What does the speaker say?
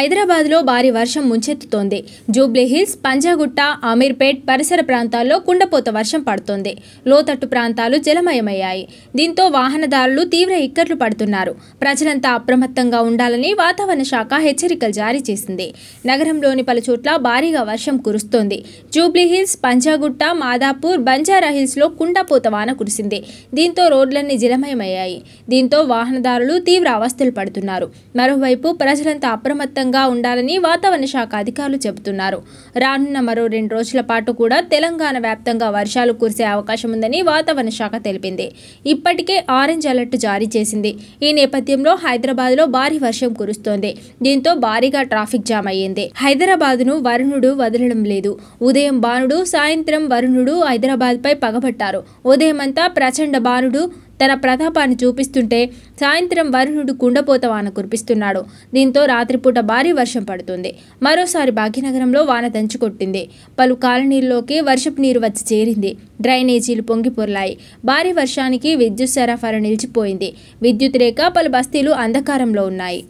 హైదరాబాద్లో భారీ వర్షం ముంచెత్తుతోంది జూబ్లీహిల్స్ పంజాగుట్ట అమీర్పేట్ పరిసర ప్రాంతాల్లో కుండపోత వర్షం పడుతోంది లోతట్టు ప్రాంతాలు జలమయమయ్యాయి దీంతో వాహనదారులు తీవ్ర ఇక్కట్లు పడుతున్నారు ప్రజలంతా అప్రమత్తంగా ఉండాలని వాతావరణ శాఖ హెచ్చరికలు జారీ చేసింది నగరంలోని పలుచోట్ల భారీగా వర్షం కురుస్తోంది జూబ్లీహిల్స్ పంజాగుట్ట మాదాపూర్ బంజారాహిల్స్లో కుండపోత వాన కురిసింది దీంతో రోడ్లన్నీ జలమయమయ్యాయి దీంతో వాహనదారులు తీవ్ర అవస్థలు పడుతున్నారు మరోవైపు ప్రజలంతా అప్రమత్తంగా సిద్ధంగా ఉండాలని వాతావరణ శాఖ అధికారులు చెబుతున్నారు రానున్న మరో రెండు రోజుల పాటు కూడా తెలంగాణ వ్యాప్తంగా వర్షాలు కురిసే అవకాశం ఉందని వాతావరణ శాఖ తెలిపింది ఇప్పటికే ఆరెంజ్ అలర్ట్ జారీ చేసింది ఈ నేపథ్యంలో హైదరాబాద్లో భారీ వర్షం కురుస్తోంది దీంతో భారీగా ట్రాఫిక్ జామ్ అయ్యింది హైదరాబాద్ను వరుణుడు వదలడం లేదు ఉదయం బాణుడు సాయంత్రం వరుణుడు హైదరాబాద్పై పగబట్టారు ఉదయమంతా ప్రచండ బాణుడు తన ప్రతాపాన్ని చూపిస్తుంటే సాయంత్రం వరుణుడు కుండపోత వాన కురిపిస్తున్నాడు దీంతో రాత్రిపూట భారీ వర్షం పడుతుంది మరోసారి భాగ్యనగరంలో వాన దంచుకొట్టింది పలు కాలనీల్లోకి వర్షపు నీరు వచ్చి చేరింది డ్రైనేజీలు పొంగి పొర్లాయి భారీ వర్షానికి విద్యుత్ సరఫరా నిలిచిపోయింది విద్యుత్ రేఖ పలు బస్తీలు అంధకారంలో ఉన్నాయి